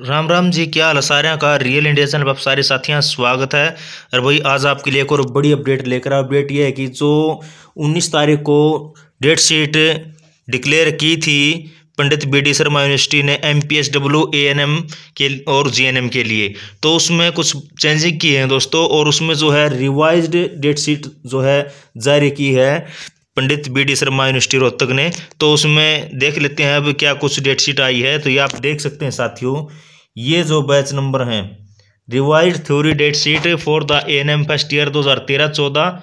राम राम जी क्या हाल सारे का रियल इंडिया चैनल आप सारे साथियों स्वागत है और वही आज आपके लिए एक और बड़ी अपडेट लेकर अपडेट ये है कि जो 19 तारीख को डेट शीट डिक्लेयर की थी Pandit B D Sharma university ने M P S W A N M के और जी एन एम के लिए तो उसमें कुछ चेंजिंग किए हैं दोस्तों और उसमें जो है रिवाइज्ड डेट शीट जो है जारी की है Pandit B D Sharma university Rohtak ने तो उसमें देख लेते हैं अब क्या कुछ डेटशीट आई है तो ये आप देख सकते हैं साथियों ये जो बैच नंबर हैं revise theory date sheet for the N M first year दो हज़ार तेरह चौदह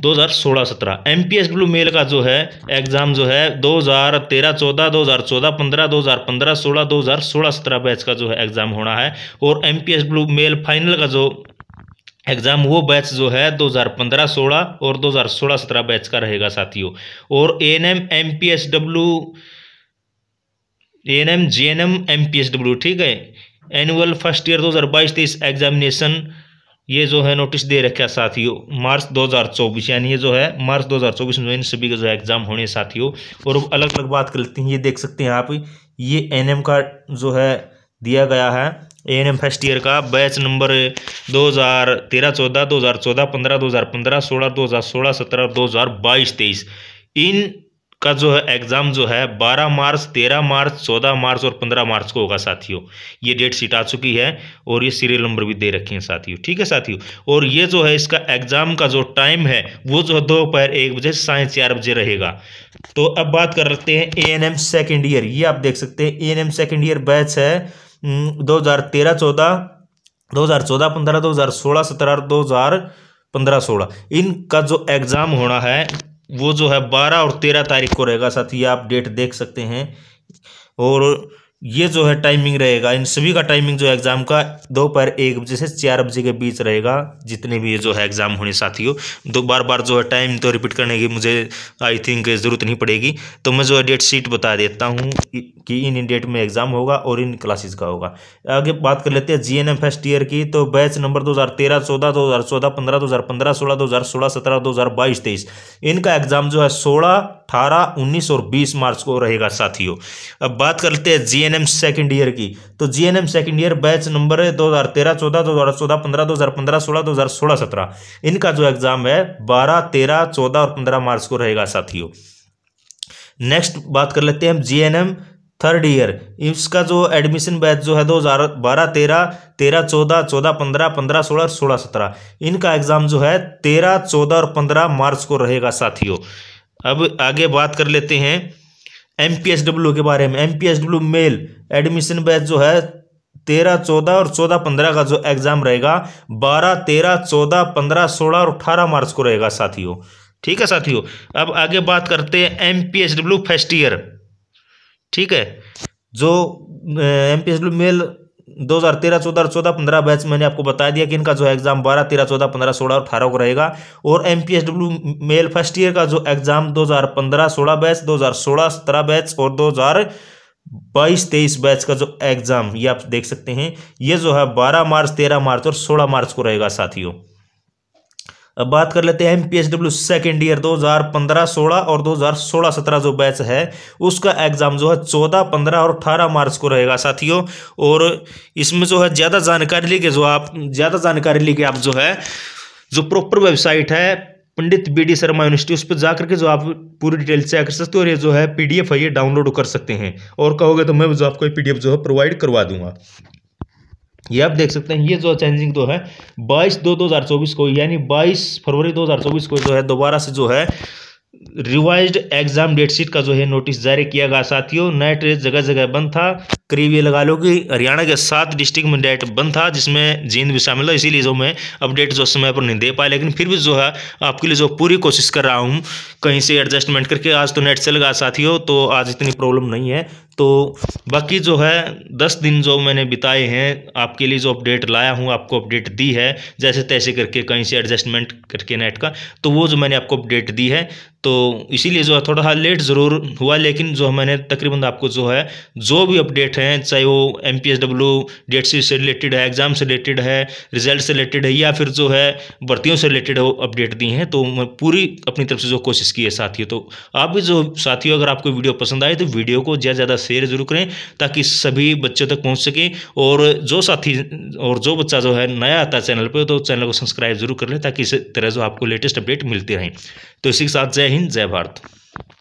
दो हजार सोलह सत्रह M P S W male का जो है एग्ज़ाम जो है दो दो हजार हजार तेरह चौदह चौदह पंद्रह दो हजार पंद्रह सोलह दो हजार सोलह सत्रह बैच का जो है एग्ज़ाम होना है और M P S W male final का जो एग्ज़ाम वो बैच जो है 2015-16 और 2016-17 बैच का रहेगा साथियों और N M M P S W N M J N M M P S W ठीक है एनुअल फर्स्ट ईयर 2022 हज़ार एग्जामिनेशन ये जो है नोटिस दे रखा है साथियों मार्च 2024 यानी ये जो है मार्च 2024 में इन सभी का जो है एग्ज़ाम होने साथियों और अलग अलग बात करते हैं ये देख सकते हैं आप ये एनएम का जो है दिया गया है एन एम फर्स्ट ईयर का बैच नंबर 2013 14 2014 15 2015 16 2016 17 2022 23 इन का जो है एग्ज़ाम जो है 12 मार्च 13 मार्च 14 मार्च और 15 मार्च को होगा साथियों ये डेट सीट आ चुकी है और ये सीरियल नंबर भी दे रखे हैं साथियों ठीक है साथियों और ये जो है इसका एग्ज़ाम का जो टाइम है वो जो है दोपहर एक बजे साढ़े चार बजे रहेगा तो अब बात कर लेते हैं A N M second year ये आप देख सकते हैं A N M second year batch है दो हज़ार तेरह चौदह दो हज़ार चौदह पंद्रह दो हज़ार सोलह सत्रह दो हज़ार पंद्रह सोलह इनका जो एग्ज़ाम होना है वो जो है बारह और तेरह तारीख को रहेगा साथ ही आप डेट देख सकते हैं और ये जो है टाइमिंग रहेगा इन सभी का टाइमिंग जो है एग्ज़ाम का दोपहर एक बजे से चार बजे के बीच रहेगा जितने भी ये जो है एग्ज़ाम होने साथियों दो बार बार जो है टाइम तो रिपीट करने की मुझे आई थिंक ज़रूरत नहीं पड़ेगी तो मैं जो है डेट शीट बता देता हूँ कि इन इन डेट में एग्ज़ाम होगा और इन क्लासेज का होगा आगे बात कर लेते हैं जी एन फर्स्ट ईयर की तो बैच नंबर दो हज़ार तेरह चौदह दो हज़ार चौदह पंद्रह दो हज़ार पंद्रह सोलह दो हज़ार सोलह सत्रह दो हज़ार बाईस तेईस इनका एग्ज़ाम जो है सोलह अठारह उन्नीस और बीस मार्च को रहेगा साथियों अब बात कर लेते हैं जी जीएनएम सेकंड ईयर की तो GNM second year batch number है दो हज़ार तेरह चौदह दो हज़ार चौदह पंद्रह दो हज़ार पंद्रह सोलह दो हज़ार सोलह सत्रह इनका जो एग्जाम है बारह तेरह चौदह और पंद्रह मार्च को रहेगा साथियों नेक्स्ट बात कर लेते हैं हम जीएनएम थर्ड ईयर इसका जो एडमिशन बैच जो है दो हज़ार बारह तेरह तेरह चौदह चौदह पंद्रह पंद्रह सोलह और सोलह सत्रह इनका एग्ज़ाम जो है तेरह चौदह और पंद्रह मार्च को रहेगा साथियों अब आगे बात कर लेते हैं एम पी एस डब्ल्यू के बारे में M P S W male admission batch जो है तेरह चौदह और चौदह पंद्रह का जो एग्ज़ाम रहेगा बारह तेरह चौदह पंद्रह सोलह और अठारह मार्च को रहेगा साथियों ठीक है साथियों अब आगे बात करते हैं M P S W first year ठीक है जो M P S W male दो हज़ार तेरह चौदह और चौदह पंद्रह बैच मैंने आपको बता दिया कि इनका जो एग्जाम बारह तेरह चौदह पंद्रह सोलह और अठारह को रहेगा और M P S W male first year का जो एग्जाम दो हज़ार पंद्रह सोलह बैच दो हज़ार सोलह सत्रह बैच और दो हज़ार बाईस तेईस बैच का जो एग्जाम ये आप देख सकते हैं ये जो है बारह मार्च तेरह मार्च और सोलह मार्च को रहेगा साथियों अब बात कर लेते हैं M P S W second year 2015-16 और 2016-17 जो बैच है उसका एग्ज़ाम जो है 14, 15 और 18 मार्च को रहेगा साथियों और इसमें जो है ज़्यादा जानकारी लेके जो आप ज़्यादा जानकारी लेके आप जो है जो प्रॉपर वेबसाइट है Pandit B D Sharma university उस पर जाकर के जो आप पूरी डिटेल चेक कर सकते हो और ये जो है पीडीएफ है ये डाउनलोड कर सकते हैं और कहोगे तो मैं जो आपको पीडीएफ जो है प्रोवाइड करवा दूंगा ये आप देख सकते हैं ये जो चेंजिंग तो है 22 दो 2024 को यानी 22 फरवरी 2024 को जो है दोबारा से जो है रिवाइज्ड एग्जाम डेट शीट का जो है नोटिस जारी किया गया साथियों नेट ट्रेस जगह जगह बंद था करीब ये लगा लो कि हरियाणा के सात डिस्ट्रिक्ट में डेट बंद था जिसमें जींद भी शामिल है इसीलिए जो मैं अपडेट जो समय पर नहीं दे पाया लेकिन फिर भी जो है आपके लिए जो पूरी कोशिश कर रहा हूँ कहीं से एडजस्टमेंट करके आज तो नेट चल गया साथियों तो आज इतनी प्रॉब्लम नहीं है तो बाकी जो है दस दिन जो मैंने बिताए हैं आपके लिए जो अपडेट लाया हूँ आपको अपडेट दी है जैसे तैसे करके कहीं से एडजस्टमेंट करके नेट का तो वो जो मैंने आपको अपडेट दी है तो इसीलिए जो है थोड़ा सा लेट ज़रूर हुआ लेकिन जो मैंने तकरीबन आपको जो है जो भी अपडेट हैं चाहे वो M P S W date sheet से रिलेटेड है एग्ज़ाम से रिलेटेड है रिजल्ट से रिलेटेड है या फिर जो है भर्तियों से रिलेटेड वो अपडेट दी हैं तो मैं पूरी अपनी तरफ से जो कोशिश की है साथियों तो आप भी जो साथियों अगर आपको वीडियो पसंद आए तो वीडियो को ज़्यादा से शेयर जरूर करें ताकि सभी बच्चों तक पहुंच सके और जो साथी और जो बच्चा जो है नया आता है चैनल पर तो चैनल को सब्सक्राइब जरूर कर लें ताकि इस तरह जो आपको लेटेस्ट अपडेट मिलती रहें तो इसी के साथ जय हिंद जय भारत